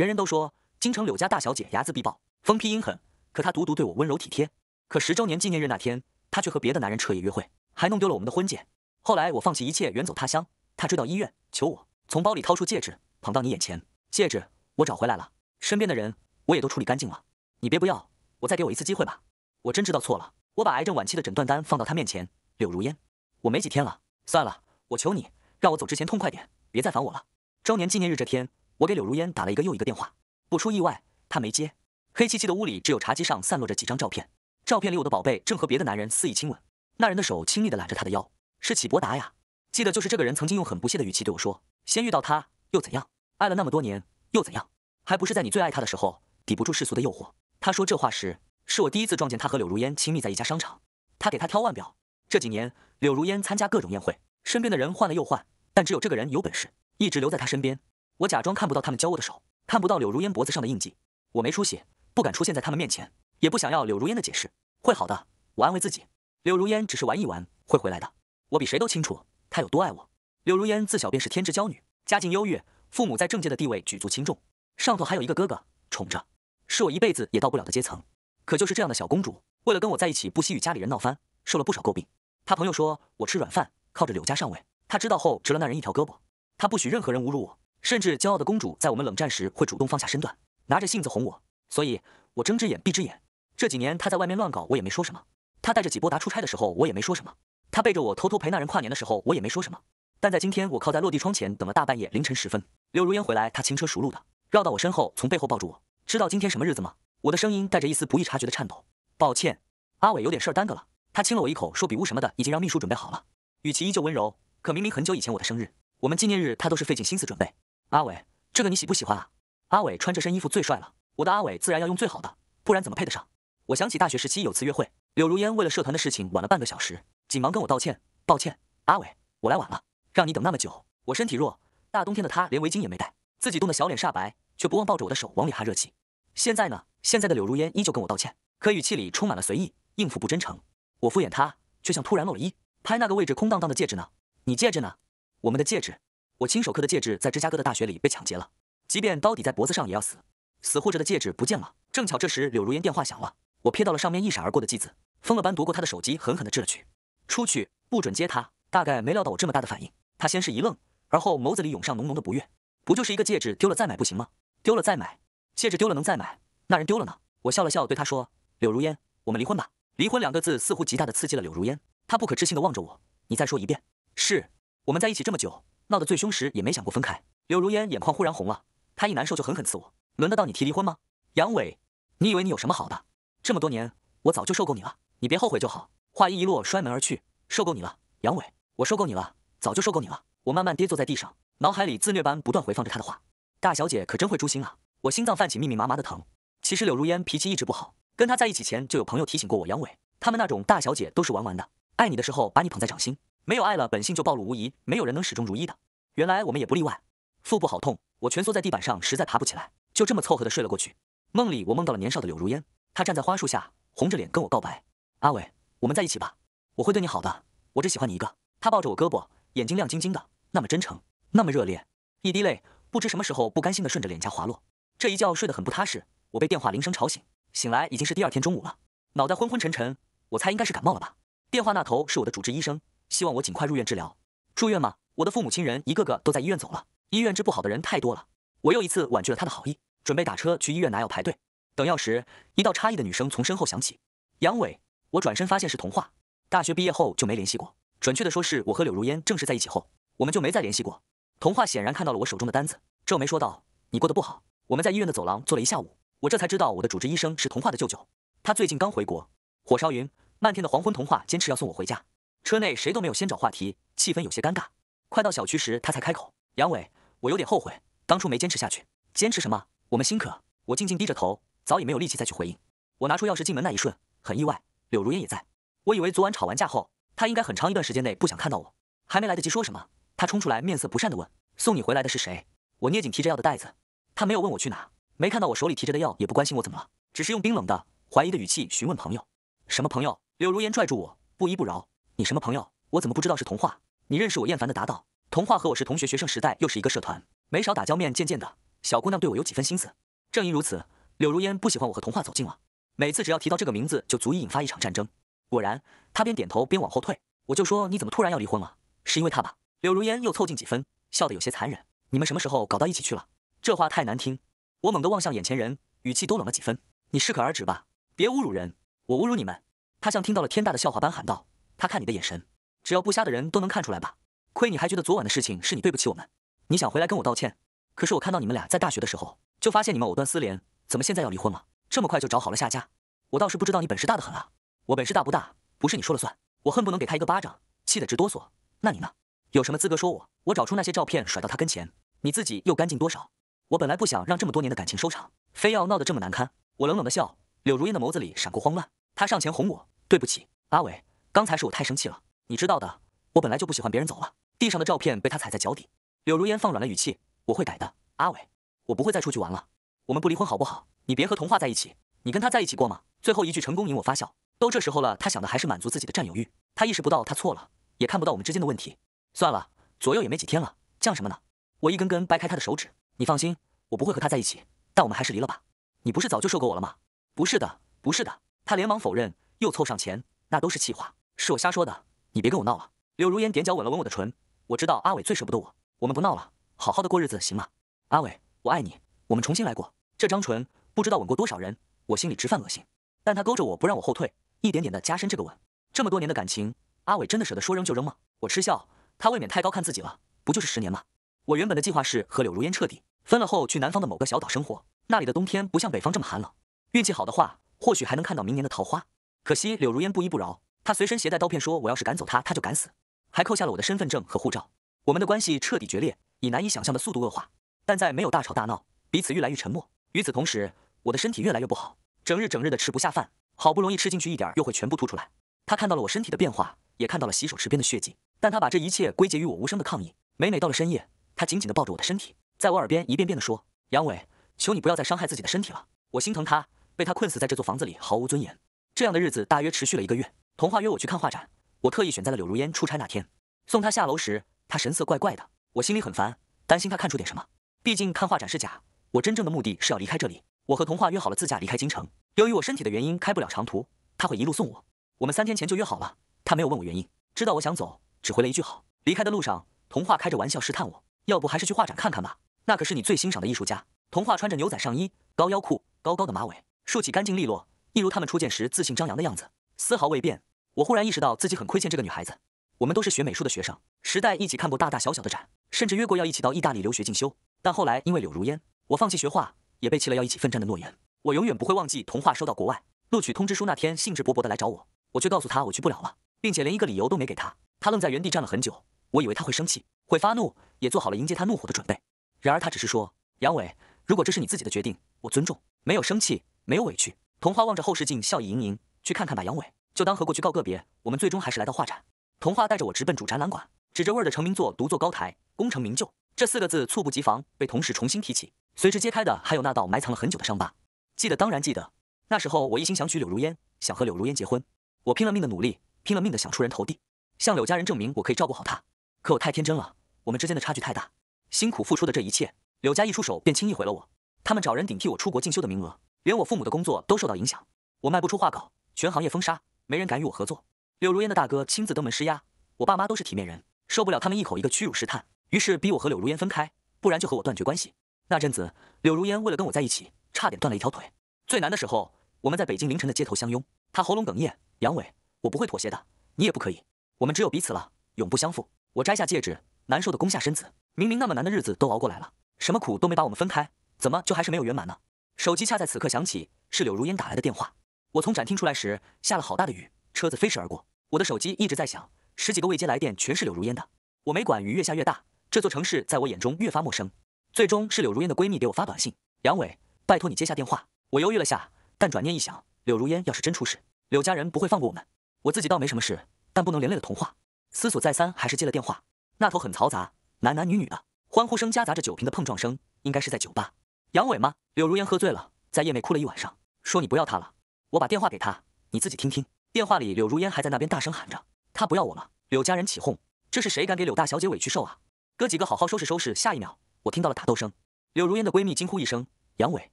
人人都说京城柳家大小姐睚眦必报，风批阴狠，可她独独对我温柔体贴。可十周年纪念日那天，她却和别的男人彻夜约会，还弄丢了我们的婚戒。后来我放弃一切远走他乡，她追到医院求我，从包里掏出戒指捧到你眼前。戒指我找回来了，身边的人我也都处理干净了。你别不要，我再给我一次机会吧。我真知道错了，我把癌症晚期的诊断单放到她面前。柳如烟，我没几天了。算了，我求你，让我走之前痛快点，别再烦我了。周年纪念日这天。我给柳如烟打了一个又一个电话，不出意外，她没接。黑漆漆的屋里，只有茶几上散落着几张照片，照片里我的宝贝正和别的男人肆意亲吻，那人的手亲密的揽着她的腰，是启博达呀。记得就是这个人曾经用很不屑的语气对我说：“先遇到他又怎样？爱了那么多年又怎样？还不是在你最爱他的时候，抵不住世俗的诱惑。”他说这话时，是我第一次撞见他和柳如烟亲密在一家商场，他给他挑腕表。这几年，柳如烟参加各种宴会，身边的人换了又换，但只有这个人有本事，一直留在他身边。我假装看不到他们交握的手，看不到柳如烟脖子上的印记。我没出息，不敢出现在他们面前，也不想要柳如烟的解释。会好的，我安慰自己。柳如烟只是玩一玩，会回来的。我比谁都清楚她有多爱我。柳如烟自小便是天之娇女，家境优越，父母在政界的地位举足轻重，上头还有一个哥哥宠着，是我一辈子也到不了的阶层。可就是这样的小公主，为了跟我在一起，不惜与家里人闹翻，受了不少诟病。她朋友说我吃软饭，靠着柳家上位。她知道后，折了那人一条胳膊。她不许任何人侮辱我。甚至骄傲的公主在我们冷战时会主动放下身段，拿着性子哄我，所以我睁只眼闭只眼。这几年她在外面乱搞，我也没说什么；她带着几波达出差的时候，我也没说什么；她背着我偷偷陪那人跨年的时候，我也没说什么。但在今天，我靠在落地窗前等了大半夜，凌晨时分，柳如烟回来，她轻车熟路的绕到我身后，从背后抱住我。知道今天什么日子吗？我的声音带着一丝不易察觉的颤抖。抱歉，阿伟有点事儿耽搁了。他亲了我一口，说比屋什么的已经让秘书准备好了。语气依旧温柔，可明明很久以前我的生日，我们纪念日，他都是费尽心思准备。阿伟，这个你喜不喜欢啊？阿伟穿这身衣服最帅了，我的阿伟自然要用最好的，不然怎么配得上？我想起大学时期有次约会，柳如烟为了社团的事情晚了半个小时，紧忙跟我道歉：“抱歉，阿伟，我来晚了，让你等那么久。”我身体弱，大冬天的她连围巾也没带，自己冻得小脸煞白，却不忘抱着我的手往里哈热气。现在呢？现在的柳如烟依旧跟我道歉，可语气里充满了随意，应付不真诚。我敷衍她，却像突然漏了一拍那个位置空荡荡的戒指呢？你戒指呢？我们的戒指。我亲手刻的戒指在芝加哥的大学里被抢劫了，即便刀抵在脖子上也要死。死护着的戒指不见了。正巧这时柳如烟电话响了，我瞥到了上面一闪而过的字，疯了般夺过她的手机，狠狠地掷了去。出去，不准接他。大概没料到我这么大的反应，他先是一愣，而后眸子里涌上浓浓的不悦。不就是一个戒指丢了再买不行吗？丢了再买，戒指丢了能再买，那人丢了呢？我笑了笑，对他说：“柳如烟，我们离婚吧。”离婚两个字似乎极大的刺激了柳如烟，她不可置信地望着我：“你再说一遍。”“是我们在一起这么久。”闹得最凶时也没想过分开。柳如烟眼眶忽然红了，她一难受就狠狠刺我。轮得到你提离婚吗？杨伟，你以为你有什么好的？这么多年，我早就受够你了，你别后悔就好。话音一落，摔门而去。受够你了，杨伟，我受够你了，早就受够你了。我慢慢跌坐在地上，脑海里自虐般不断回放着她的话。大小姐可真会诛心啊！我心脏泛起密密麻麻的疼。其实柳如烟脾气一直不好，跟她在一起前就有朋友提醒过我。杨伟，他们那种大小姐都是玩玩的，爱你的时候把你捧在掌心。没有爱了，本性就暴露无遗。没有人能始终如一的。原来我们也不例外。腹部好痛，我蜷缩在地板上，实在爬不起来，就这么凑合的睡了过去。梦里我梦到了年少的柳如烟，她站在花树下，红着脸跟我告白：“阿伟，我们在一起吧，我会对你好的，我只喜欢你一个。”她抱着我胳膊，眼睛亮晶晶的，那么真诚，那么热烈。一滴泪不知什么时候不甘心的顺着脸颊滑落。这一觉睡得很不踏实，我被电话铃声吵醒，醒来已经是第二天中午了，脑袋昏昏沉沉，我猜应该是感冒了吧。电话那头是我的主治医生。希望我尽快入院治疗。住院吗？我的父母亲人一个个都在医院走了，医院治不好的人太多了。我又一次婉拒了他的好意，准备打车去医院拿药排队。等药时，一道诧异的女声从身后响起：“杨伟。”我转身发现是童话。大学毕业后就没联系过，准确的说是我和柳如烟正式在一起后，我们就没再联系过。童话显然看到了我手中的单子，皱眉说道：“你过得不好。”我们在医院的走廊坐了一下午，我这才知道我的主治医生是童话的舅舅，他最近刚回国。火烧云，漫天的黄昏，童话坚持要送我回家。车内谁都没有先找话题，气氛有些尴尬。快到小区时，他才开口：“杨伟，我有点后悔，当初没坚持下去。”“坚持什么？”“我们心可。”我静静低着头，早已没有力气再去回应。我拿出钥匙进门那一瞬，很意外，柳如烟也在。我以为昨晚吵完架后，她应该很长一段时间内不想看到我。还没来得及说什么，她冲出来，面色不善地问：“送你回来的是谁？”我捏紧提着药的袋子。他没有问我去哪，没看到我手里提着的药，也不关心我怎么了，只是用冰冷的怀疑的语气询问朋友：“什么朋友？”柳如烟拽住我，不依不饶。你什么朋友？我怎么不知道是童话？你认识我？厌烦的答道：“童话和我是同学，学生时代又是一个社团，没少打交面。渐渐的，小姑娘对我有几分心思。正因如此，柳如烟不喜欢我和童话走近了。每次只要提到这个名字，就足以引发一场战争。果然，她边点头边往后退。我就说你怎么突然要离婚了？是因为他吧？”柳如烟又凑近几分，笑得有些残忍：“你们什么时候搞到一起去了？”这话太难听。我猛地望向眼前人，语气都冷了几分：“你适可而止吧，别侮辱人，我侮辱你们！”他像听到了天大的笑话般喊道。他看你的眼神，只要不瞎的人都能看出来吧？亏你还觉得昨晚的事情是你对不起我们，你想回来跟我道歉，可是我看到你们俩在大学的时候，就发现你们藕断丝连，怎么现在要离婚了？这么快就找好了下家？我倒是不知道你本事大得很啊！我本事大不大？不是你说了算，我恨不能给他一个巴掌，气得直哆嗦。那你呢？有什么资格说我？我找出那些照片甩到他跟前，你自己又干净多少？我本来不想让这么多年的感情收场，非要闹得这么难堪。我冷冷的笑，柳如烟的眸子里闪过慌乱，她上前哄我：“对不起，阿伟。”刚才是我太生气了，你知道的，我本来就不喜欢别人走了。地上的照片被他踩在脚底。柳如烟放软了语气：“我会改的，阿伟，我不会再出去玩了。我们不离婚好不好？你别和童话在一起，你跟他在一起过吗？”最后一句成功引我发笑。都这时候了，他想的还是满足自己的占有欲。他意识不到他错了，也看不到我们之间的问题。算了，左右也没几天了，犟什么呢？我一根根掰开他的手指。你放心，我不会和他在一起，但我们还是离了吧。你不是早就受够我了吗？不是的，不是的。他连忙否认，又凑上前，那都是气话。是我瞎说的，你别跟我闹了。柳如烟踮脚吻了吻我的唇，我知道阿伟最舍不得我，我们不闹了，好好的过日子，行吗？阿伟，我爱你，我们重新来过。这张唇不知道吻过多少人，我心里直犯恶心，但他勾着我不让我后退，一点点的加深这个吻。这么多年的感情，阿伟真的舍得说扔就扔吗？我嗤笑，他未免太高看自己了，不就是十年吗？我原本的计划是和柳如烟彻底分了后，去南方的某个小岛生活，那里的冬天不像北方这么寒冷，运气好的话，或许还能看到明年的桃花。可惜柳如烟不依不饶。他随身携带刀片，说：“我要是赶走他，他就敢死。”还扣下了我的身份证和护照。我们的关系彻底决裂，以难以想象的速度恶化。但在没有大吵大闹，彼此愈来愈沉默。与此同时，我的身体越来越不好，整日整日的吃不下饭，好不容易吃进去一点，又会全部吐出来。他看到了我身体的变化，也看到了洗手池边的血迹，但他把这一切归结于我无声的抗议。每每到了深夜，他紧紧地抱着我的身体，在我耳边一遍遍地说：“杨伟，求你不要再伤害自己的身体了。”我心疼他被他困死在这座房子里，毫无尊严。这样的日子大约持续了一个月。童话约我去看画展，我特意选在了柳如烟出差那天。送她下楼时，她神色怪怪的，我心里很烦，担心她看出点什么。毕竟看画展是假，我真正的目的是要离开这里。我和童话约好了自驾离开京城，由于我身体的原因开不了长途，他会一路送我。我们三天前就约好了，他没有问我原因，知道我想走，只回了一句好。离开的路上，童话开着玩笑试探我：“要不还是去画展看看吧，那可是你最欣赏的艺术家。”童话穿着牛仔上衣、高腰裤、高高的马尾，竖起干净利落，一如他们初见时自信张扬的样子，丝毫未变。我忽然意识到自己很亏欠这个女孩子。我们都是学美术的学生，时代一起看过大大小小的展，甚至约过要一起到意大利留学进修。但后来因为柳如烟，我放弃学画，也背弃了要一起奋战的诺言。我永远不会忘记，童话收到国外录取通知书那天，兴致勃勃地来找我，我却告诉她我去不了了，并且连一个理由都没给她。她愣在原地站了很久，我以为他会生气，会发怒，也做好了迎接他怒火的准备。然而他只是说：“杨伟，如果这是你自己的决定，我尊重。没有生气，没有委屈。”童话望着后视镜，笑意盈盈：“去看看吧，杨伟。”就当和过去告个别，我们最终还是来到画展。童话带着我直奔主展览馆，指着味儿的成名作《独坐高台，功成名就》这四个字，猝不及防被同事重新提起。随之揭开的还有那道埋藏了很久的伤疤。记得，当然记得。那时候我一心想娶柳如烟，想和柳如烟结婚。我拼了命的努力，拼了命的想出人头地，向柳家人证明我可以照顾好她。可我太天真了，我们之间的差距太大。辛苦付出的这一切，柳家一出手便轻易毁了我。他们找人顶替我出国进修的名额，连我父母的工作都受到影响。我卖不出画稿，全行业封杀。没人敢与我合作。柳如烟的大哥亲自登门施压，我爸妈都是体面人，受不了他们一口一个屈辱试探，于是逼我和柳如烟分开，不然就和我断绝关系。那阵子，柳如烟为了跟我在一起，差点断了一条腿。最难的时候，我们在北京凌晨的街头相拥，她喉咙哽咽，杨伟，我不会妥协的，你也不可以，我们只有彼此了，永不相负。我摘下戒指，难受的弓下身子，明明那么难的日子都熬过来了，什么苦都没把我们分开，怎么就还是没有圆满呢？手机恰在此刻响起，是柳如烟打来的电话。我从展厅出来时，下了好大的雨，车子飞驰而过。我的手机一直在响，十几个未接来电全是柳如烟的。我没管，雨越下越大，这座城市在我眼中越发陌生。最终是柳如烟的闺蜜给我发短信：“杨伟，拜托你接下电话。”我犹豫了下，但转念一想，柳如烟要是真出事，柳家人不会放过我们。我自己倒没什么事，但不能连累了童话。思索再三，还是接了电话。那头很嘈杂，男男女女的欢呼声夹杂着酒瓶的碰撞声，应该是在酒吧。杨伟吗？柳如烟喝醉了，在夜内哭了一晚上，说你不要她了。我把电话给他，你自己听听。电话里柳如烟还在那边大声喊着：“他不要我了！”柳家人起哄：“这是谁敢给柳大小姐委屈受啊？”哥几个好好收拾收拾。下一秒，我听到了打斗声。柳如烟的闺蜜惊呼一声：“杨伟，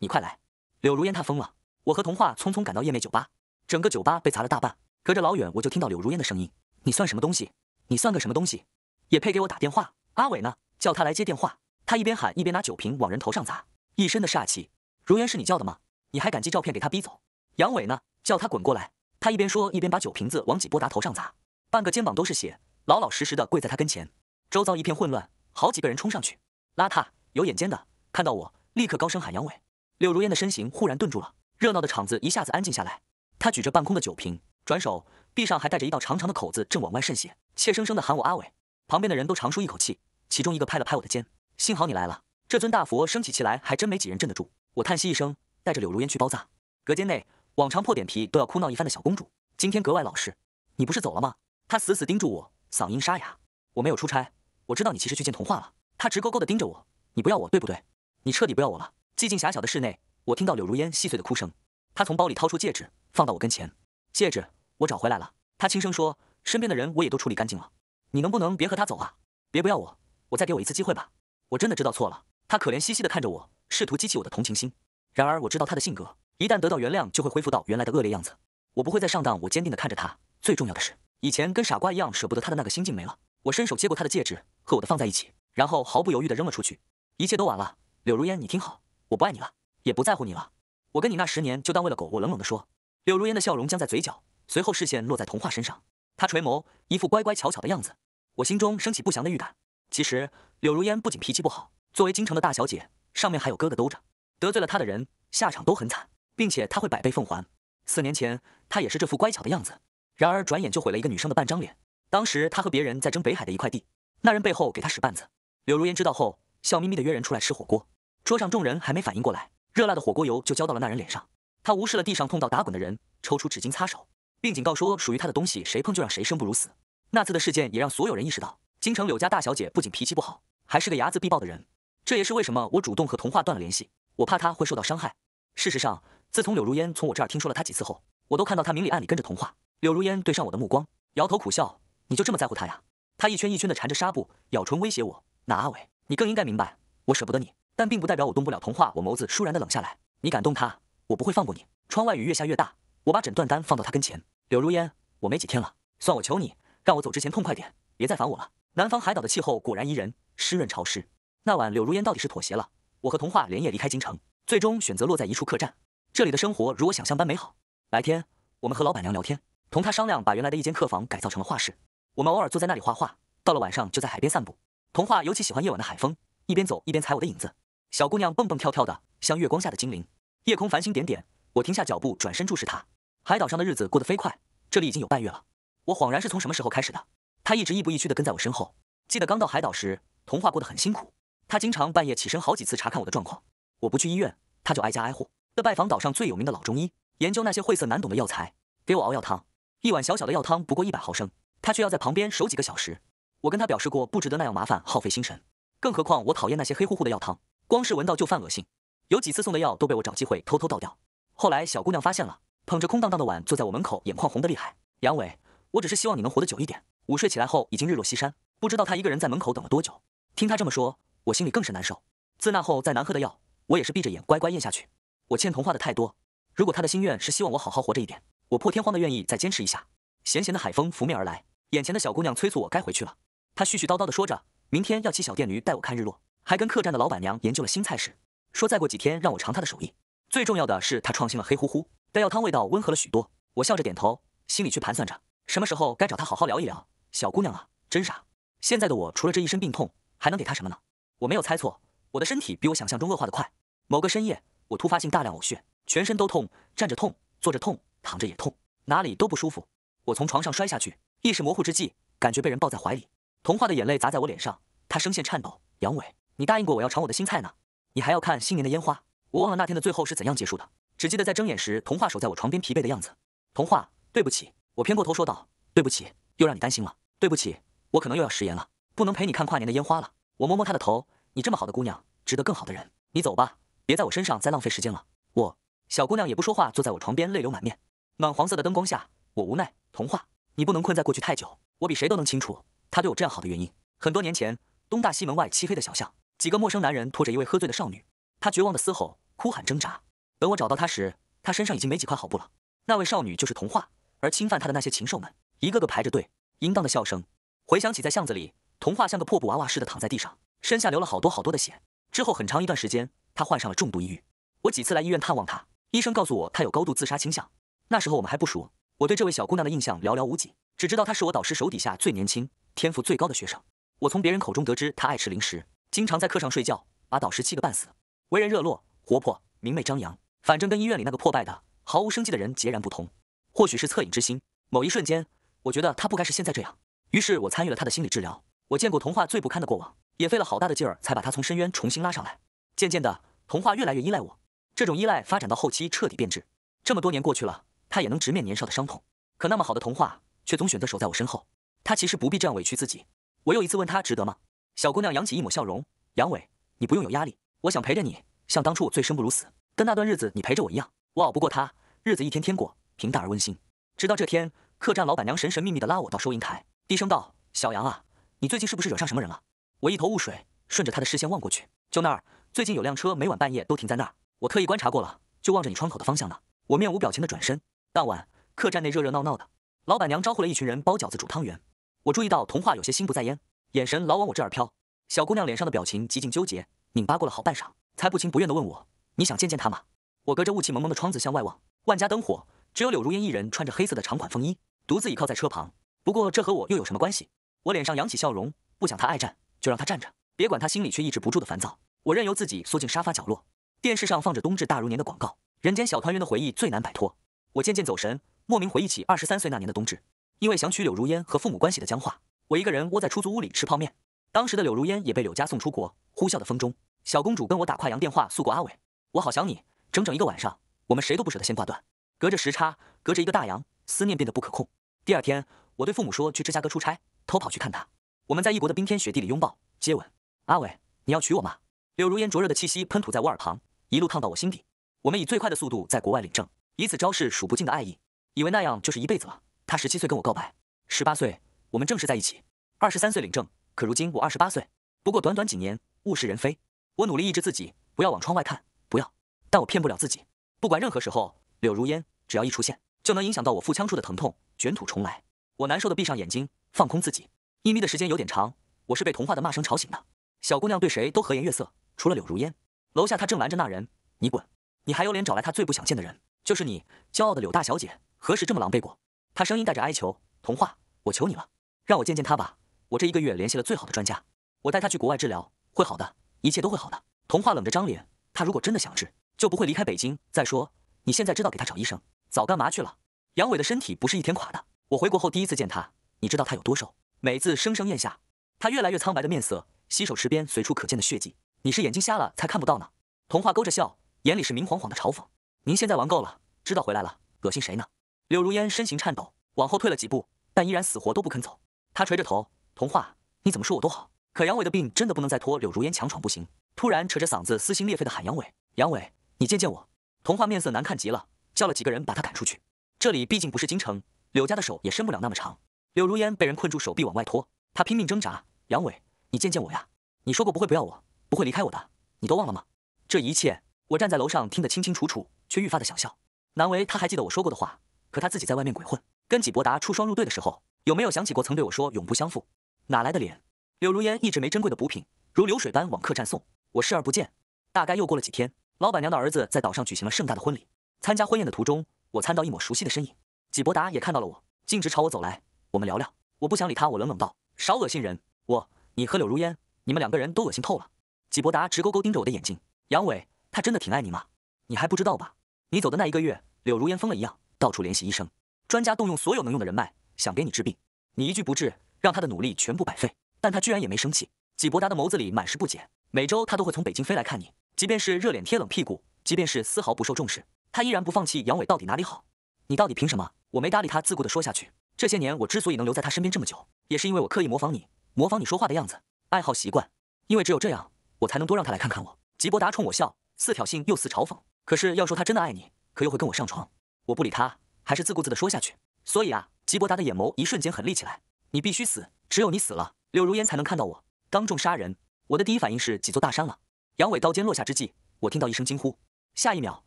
你快来！”柳如烟她疯了。我和童话匆匆赶到夜魅酒吧，整个酒吧被砸了大半。隔着老远我就听到柳如烟的声音：“你算什么东西？你算个什么东西？也配给我打电话？阿伟呢？叫他来接电话！”他一边喊一边拿酒瓶往人头上砸，一身的煞气。如烟是你叫的吗？你还敢寄照片给他逼走？杨伟呢？叫他滚过来！他一边说，一边把酒瓶子往几波达头上砸，半个肩膀都是血，老老实实的跪在他跟前。周遭一片混乱，好几个人冲上去邋遢有眼尖的看到我，立刻高声喊：“杨伟！”柳如烟的身形忽然顿住了，热闹的场子一下子安静下来。他举着半空的酒瓶，转手臂上还带着一道长长的口子，正往外渗血。怯生生的喊我：“阿伟。”旁边的人都长舒一口气，其中一个拍了拍我的肩：“幸好你来了，这尊大佛生起气来，还真没几人镇得住。”我叹息一声，带着柳如烟去包扎。隔间内。往常破点皮都要哭闹一番的小公主，今天格外老实。你不是走了吗？她死死盯住我，嗓音沙哑。我没有出差，我知道你其实去见童话了。她直勾勾的盯着我，你不要我对不对？你彻底不要我了。寂静狭小的室内，我听到柳如烟细碎的哭声。她从包里掏出戒指，放到我跟前。戒指，我找回来了。她轻声说：“身边的人我也都处理干净了。”你能不能别和他走啊？别不要我，我再给我一次机会吧。我真的知道错了。她可怜兮兮的看着我，试图激起我的同情心。然而我知道她的性格。一旦得到原谅，就会恢复到原来的恶劣样子。我不会再上当。我坚定的看着他。最重要的是，以前跟傻瓜一样舍不得他的那个心境没了。我伸手接过他的戒指，和我的放在一起，然后毫不犹豫的扔了出去。一切都晚了。柳如烟，你听好，我不爱你了，也不在乎你了。我跟你那十年，就当喂了狗。我冷冷的说。柳如烟的笑容僵在嘴角，随后视线落在童话身上。他垂眸，一副乖乖巧巧的样子。我心中升起不祥的预感。其实，柳如烟不仅脾气不好，作为京城的大小姐，上面还有哥哥兜着，得罪了她的人，下场都很惨。并且他会百倍奉还。四年前，他也是这副乖巧的样子，然而转眼就毁了一个女生的半张脸。当时他和别人在争北海的一块地，那人背后给他使绊子。柳如烟知道后，笑眯眯的约人出来吃火锅。桌上众人还没反应过来，热辣的火锅油就浇到了那人脸上。他无视了地上痛到打滚的人，抽出纸巾擦手，并警告说：“属于他的东西谁碰就让谁生不如死。”那次的事件也让所有人意识到，京城柳家大小姐不仅脾气不好，还是个睚眦必报的人。这也是为什么我主动和童话断了联系，我怕他会受到伤害。事实上。自从柳如烟从我这儿听说了他几次后，我都看到他明里暗里跟着童话。柳如烟对上我的目光，摇头苦笑：“你就这么在乎他呀？”他一圈一圈的缠着纱布，咬唇威胁我：“那阿伟，你更应该明白，我舍不得你，但并不代表我动不了童话。”我眸子倏然的冷下来：“你敢动他，我不会放过你。”窗外雨越下越大，我把诊断单放到他跟前。柳如烟，我没几天了，算我求你，让我走之前痛快点，别再烦我了。南方海岛的气候果然宜人，湿润潮湿。那晚柳如烟到底是妥协了，我和童话连夜离开京城，最终选择落在一处客栈。这里的生活如我想象般美好。白天，我们和老板娘聊天，同她商量把原来的一间客房改造成了画室。我们偶尔坐在那里画画，到了晚上就在海边散步。童话尤其喜欢夜晚的海风，一边走一边踩我的影子。小姑娘蹦蹦跳跳的，像月光下的精灵。夜空繁星点点，我停下脚步，转身注视她。海岛上的日子过得飞快，这里已经有半月了。我恍然是从什么时候开始的？她一直亦步亦趋的跟在我身后。记得刚到海岛时，童话过得很辛苦，她经常半夜起身好几次查看我的状况。我不去医院，她就挨家挨户。的拜访岛上最有名的老中医，研究那些晦涩难懂的药材，给我熬药汤。一碗小小的药汤不过一百毫升，他却要在旁边守几个小时。我跟他表示过不值得那样麻烦，耗费心神。更何况我讨厌那些黑乎乎的药汤，光是闻到就犯恶心。有几次送的药都被我找机会偷偷倒掉。后来小姑娘发现了，捧着空荡荡的碗坐在我门口，眼眶红得厉害。杨伟，我只是希望你能活得久一点。午睡起来后已经日落西山，不知道她一个人在门口等了多久。听她这么说，我心里更是难受。自那后，再难喝的药，我也是闭着眼乖乖咽下去。我欠童话的太多，如果他的心愿是希望我好好活着一点，我破天荒的愿意再坚持一下。咸咸的海风拂面而来，眼前的小姑娘催促我该回去了。她絮絮叨叨的说着，明天要骑小电驴带我看日落，还跟客栈的老板娘研究了新菜式，说再过几天让我尝她的手艺。最重要的是，她创新了黑乎乎的药汤，味道温和了许多。我笑着点头，心里却盘算着什么时候该找她好好聊一聊。小姑娘啊，真傻！现在的我除了这一身病痛，还能给她什么呢？我没有猜错，我的身体比我想象中恶化的快。某个深夜。我突发性大量呕血，全身都痛，站着痛，坐着痛，躺着也痛，哪里都不舒服。我从床上摔下去，意识模糊之际，感觉被人抱在怀里。童话的眼泪砸在我脸上，她声线颤抖：“杨伟，你答应过我要尝我的新菜呢，你还要看新年的烟花。”我忘了那天的最后是怎样结束的，只记得在睁眼时，童话守在我床边疲惫的样子。童话，对不起。我偏过头说道：“对不起，又让你担心了。对不起，我可能又要食言了，不能陪你看跨年的烟花了。”我摸摸她的头：“你这么好的姑娘，值得更好的人。你走吧。”别在我身上再浪费时间了。我小姑娘也不说话，坐在我床边，泪流满面。暖黄色的灯光下，我无奈。童话，你不能困在过去太久。我比谁都能清楚，她对我这样好的原因。很多年前，东大西门外漆黑的小巷，几个陌生男人拖着一位喝醉的少女，她绝望的嘶吼、哭喊、挣扎。等我找到她时，她身上已经没几块好布了。那位少女就是童话，而侵犯她的那些禽兽们，一个个排着队，淫荡的笑声。回想起在巷子里，童话像个破布娃娃似的躺在地上，身下流了好多好多的血。之后很长一段时间，她患上了重度抑郁。我几次来医院探望她，医生告诉我她有高度自杀倾向。那时候我们还不熟，我对这位小姑娘的印象寥寥无几，只知道她是我导师手底下最年轻、天赋最高的学生。我从别人口中得知，她爱吃零食，经常在课上睡觉，把导师气个半死。为人热络、活泼、明媚、张扬，反正跟医院里那个破败的、毫无生机的人截然不同。或许是恻隐之心，某一瞬间，我觉得她不该是现在这样。于是我参与了她的心理治疗。我见过童话最不堪的过往。也费了好大的劲儿，才把他从深渊重新拉上来。渐渐的，童话越来越依赖我，这种依赖发展到后期彻底变质。这么多年过去了，他也能直面年少的伤痛，可那么好的童话，却总选择守在我身后。他其实不必这样委屈自己。我又一次问他，值得吗？小姑娘扬起一抹笑容，杨伟，你不用有压力。我想陪着你，像当初我最生不如死的那段日子，你陪着我一样。我熬不过他，日子一天天过，平淡而温馨。直到这天，客栈老板娘神神秘秘的拉我到收银台，低声道：“小杨啊，你最近是不是惹上什么人了？”我一头雾水，顺着他的视线望过去，就那儿，最近有辆车每晚半夜都停在那儿。我特意观察过了，就望着你窗口的方向呢。我面无表情的转身。当晚客栈内热热闹闹的，老板娘招呼了一群人包饺子煮汤圆。我注意到童话有些心不在焉，眼神老往我这儿飘。小姑娘脸上的表情极尽纠结，拧巴过了好半晌，才不情不愿的问我，你想见见他吗？我隔着雾气蒙蒙的窗子向外望，万家灯火，只有柳如烟一人穿着黑色的长款风衣，独自倚靠在车旁。不过这和我又有什么关系？我脸上扬起笑容，不想他爱战。就让他站着，别管他。心里却抑制不住的烦躁。我任由自己缩进沙发角落。电视上放着冬至大如年的广告，人间小团圆的回忆最难摆脱。我渐渐走神，莫名回忆起二十三岁那年的冬至。因为想娶柳如烟和父母关系的僵化，我一个人窝在出租屋里吃泡面。当时的柳如烟也被柳家送出国。呼啸的风中，小公主跟我打跨洋电话诉过阿伟，我好想你。整整一个晚上，我们谁都不舍得先挂断。隔着时差，隔着一个大洋，思念变得不可控。第二天，我对父母说去芝加哥出差，偷跑去看她。我们在异国的冰天雪地里拥抱、接吻。阿伟，你要娶我吗？柳如烟灼热的气息喷吐在我耳旁，一路烫到我心底。我们以最快的速度在国外领证，以此昭示数不尽的爱意，以为那样就是一辈子了。他十七岁跟我告白，十八岁我们正式在一起，二十三岁领证。可如今我二十八岁，不过短短几年，物是人非。我努力抑制自己，不要往窗外看，不要。但我骗不了自己，不管任何时候，柳如烟只要一出现，就能影响到我腹腔处的疼痛，卷土重来。我难受的闭上眼睛，放空自己。一眯的时间有点长，我是被童话的骂声吵醒的。小姑娘对谁都和颜悦色，除了柳如烟。楼下她正拦着那人：“你滚！你还有脸找来她最不想见的人？就是你，骄傲的柳大小姐，何时这么狼狈过？”她声音带着哀求：“童话，我求你了，让我见见她吧。我这一个月联系了最好的专家，我带她去国外治疗，会好的，一切都会好的。”童话冷着张脸：“她如果真的想治，就不会离开北京。再说，你现在知道给她找医生，早干嘛去了？杨伟的身体不是一天垮的。我回国后第一次见他，你知道他有多瘦。”美字生生咽下，他越来越苍白的面色，洗手池边随处可见的血迹。你是眼睛瞎了才看不到呢？童话勾着笑，眼里是明晃晃的嘲讽。您现在玩够了，知道回来了，恶心谁呢？柳如烟身形颤抖，往后退了几步，但依然死活都不肯走。他垂着头，童话，你怎么说我都好。可杨伟的病真的不能再拖，柳如烟强闯不行。突然扯着嗓子撕心裂肺的喊杨伟，杨伟，你见见我。童话面色难看极了，叫了几个人把他赶出去。这里毕竟不是京城，柳家的手也伸不了那么长。柳如烟被人困住手臂往外拖，她拼命挣扎。杨伟，你见见我呀！你说过不会不要我，不会离开我的，你都忘了吗？这一切我站在楼上听得清清楚楚，却愈发的想笑。难为他还记得我说过的话，可他自己在外面鬼混，跟纪伯达出双入对的时候，有没有想起过曾对我说永不相负？哪来的脸？柳如烟一直没珍贵的补品，如流水般往客栈送，我视而不见。大概又过了几天，老板娘的儿子在岛上举行了盛大的婚礼。参加婚宴的途中，我参到一抹熟悉的身影，纪伯达也看到了我，径直朝我走来。我们聊聊，我不想理他，我冷冷道：“少恶心人，我，你和柳如烟，你们两个人都恶心透了。”纪伯达直勾勾盯着我的眼睛，杨伟，他真的挺爱你吗？你还不知道吧？你走的那一个月，柳如烟疯了一样，到处联系医生、专家，动用所有能用的人脉，想给你治病。你一句不治，让他的努力全部白费。但他居然也没生气。纪伯达的眸子里满是不解。每周他都会从北京飞来看你，即便是热脸贴冷屁股，即便是丝毫不受重视，他依然不放弃。杨伟到底哪里好？你到底凭什么？我没搭理他，自顾的说下去。这些年我之所以能留在他身边这么久，也是因为我刻意模仿你，模仿你说话的样子、爱好习惯。因为只有这样，我才能多让他来看看我。吉伯达冲我笑，似挑衅又似嘲讽。可是要说他真的爱你，可又会跟我上床。我不理他，还是自顾自地说下去。所以啊，吉伯达的眼眸一瞬间狠厉起来。你必须死，只有你死了，柳如烟才能看到我。当众杀人，我的第一反应是几座大山了。杨伟刀尖落下之际，我听到一声惊呼。下一秒，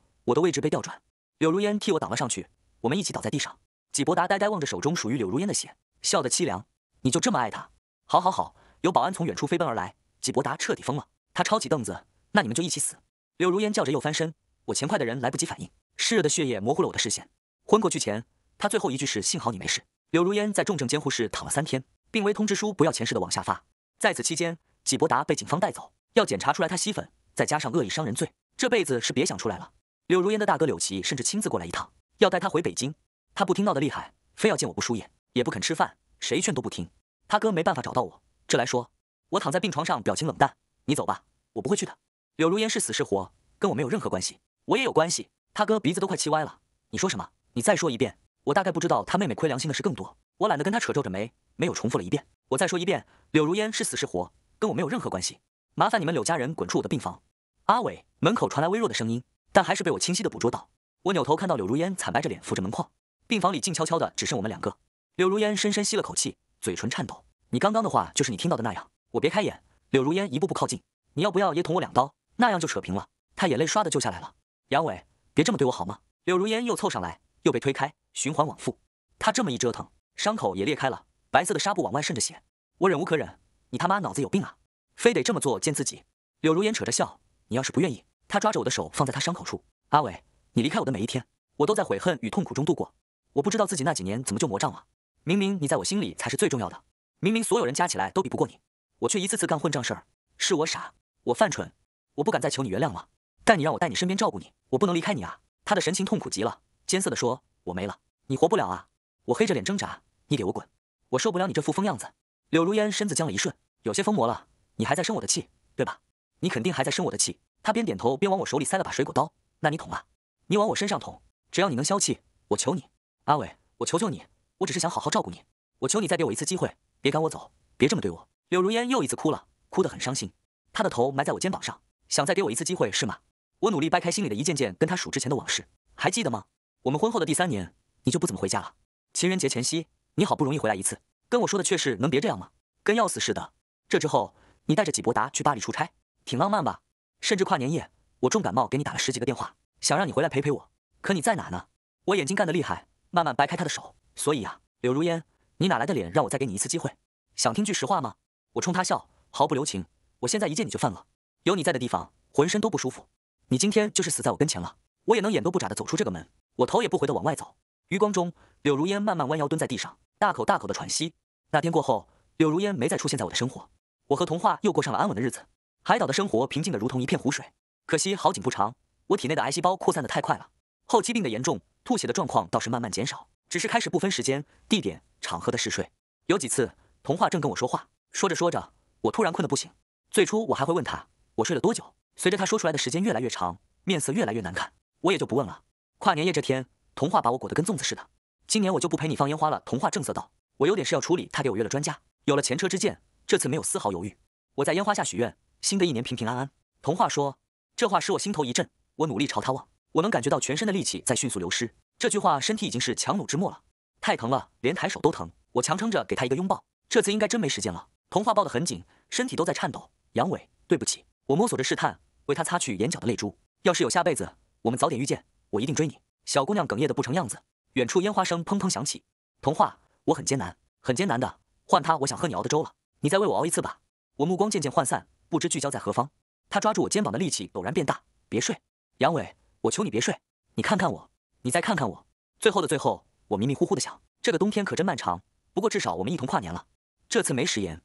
我的位置被调转，柳如烟替我挡了上去，我们一起倒在地上。纪伯达呆呆望着手中属于柳如烟的血，笑得凄凉。你就这么爱他？好，好，好！有保安从远处飞奔而来，纪伯达彻底疯了。他抄起凳子，那你们就一起死！柳如烟叫着，又翻身。我前快的人来不及反应，湿热的血液模糊了我的视线。昏过去前，他最后一句是：幸好你没事。柳如烟在重症监护室躺了三天，病危通知书不要钱似的往下发。在此期间，纪伯达被警方带走，要检查出来他吸粉，再加上恶意伤人罪，这辈子是别想出来了。柳如烟的大哥柳奇甚至亲自过来一趟，要带他回北京。他不听闹得厉害，非要见我不输液，也不肯吃饭，谁劝都不听。他哥没办法找到我，这来说，我躺在病床上，表情冷淡。你走吧，我不会去的。柳如烟是死是活，跟我没有任何关系，我也有关系。他哥鼻子都快气歪了。你说什么？你再说一遍。我大概不知道他妹妹亏良心的事更多。我懒得跟他扯。皱着眉，没有重复了一遍。我再说一遍，柳如烟是死是活，跟我没有任何关系。麻烦你们柳家人滚出我的病房。阿伟，门口传来微弱的声音，但还是被我清晰的捕捉到。我扭头看到柳如烟惨白着脸，扶着门框。病房里静悄悄的，只剩我们两个。柳如烟深深吸了口气，嘴唇颤抖。你刚刚的话就是你听到的那样。我别开眼，柳如烟一步步靠近。你要不要也捅我两刀？那样就扯平了。她眼泪唰的就下来了。杨伟，别这么对我好吗？柳如烟又凑上来，又被推开，循环往复。她这么一折腾，伤口也裂开了，白色的纱布往外渗着血。我忍无可忍，你他妈脑子有病啊？非得这么做见自己？柳如烟扯着笑。你要是不愿意，她抓着我的手放在她伤口处。阿伟，你离开我的每一天，我都在悔恨与痛苦中度过。我不知道自己那几年怎么就魔障了。明明你在我心里才是最重要的，明明所有人加起来都比不过你，我却一次次干混账事儿。是我傻，我犯蠢，我不敢再求你原谅了。但你让我在你身边照顾你，我不能离开你啊。他的神情痛苦极了，艰涩地说：“我没了，你活不了啊。”我黑着脸挣扎：“你给我滚！我受不了你这副疯样子。”柳如烟身子僵了一瞬，有些疯魔了：“你还在生我的气，对吧？你肯定还在生我的气。”他边点头边往我手里塞了把水果刀：“那你捅啊，你往我身上捅，只要你能消气，我求你。”阿伟，我求求你，我只是想好好照顾你，我求你再给我一次机会，别赶我走，别这么对我。柳如烟又一次哭了，哭得很伤心，她的头埋在我肩膀上，想再给我一次机会是吗？我努力掰开心里的一件件，跟他数之前的往事，还记得吗？我们婚后的第三年，你就不怎么回家了。情人节前夕，你好不容易回来一次，跟我说的却是能别这样吗？跟要死似的。这之后，你带着纪伯达去巴黎出差，挺浪漫吧？甚至跨年夜，我重感冒，给你打了十几个电话，想让你回来陪陪我，可你在哪呢？我眼睛干得厉害。慢慢掰开他的手，所以呀，柳如烟，你哪来的脸让我再给你一次机会？想听句实话吗？我冲他笑，毫不留情。我现在一见你就犯了，有你在的地方，浑身都不舒服。你今天就是死在我跟前了，我也能眼都不眨的走出这个门。我头也不回的往外走，余光中，柳如烟慢慢弯腰蹲在地上，大口大口的喘息。那天过后，柳如烟没再出现在我的生活，我和童话又过上了安稳的日子。海岛的生活平静的如同一片湖水，可惜好景不长，我体内的癌细胞扩散的太快了。后期病的严重，吐血的状况倒是慢慢减少，只是开始不分时间、地点、场合的嗜睡。有几次，童话正跟我说话，说着说着，我突然困得不行。最初我还会问他我睡了多久，随着他说出来的时间越来越长，面色越来越难看，我也就不问了。跨年夜这天，童话把我裹得跟粽子似的。今年我就不陪你放烟花了，童话正色道：“我有点事要处理。”他给我约了专家。有了前车之鉴，这次没有丝毫犹豫，我在烟花下许愿：新的一年平平安安。童话说这话使我心头一震，我努力朝他望。我能感觉到全身的力气在迅速流失，这句话身体已经是强弩之末了，太疼了，连抬手都疼。我强撑着给他一个拥抱，这次应该真没时间了。童话抱得很紧，身体都在颤抖。杨伟，对不起。我摸索着试探，为他擦去眼角的泪珠。要是有下辈子，我们早点遇见，我一定追你。小姑娘哽咽的不成样子。远处烟花声砰砰响起。童话，我很艰难，很艰难的。换他，我想喝你熬的粥了，你再为我熬一次吧。我目光渐渐涣散，不知聚焦在何方。他抓住我肩膀的力气陡然变大，别睡，杨伟。我求你别睡，你看看我，你再看看我。最后的最后，我迷迷糊糊的想，这个冬天可真漫长。不过至少我们一同跨年了，这次没食言。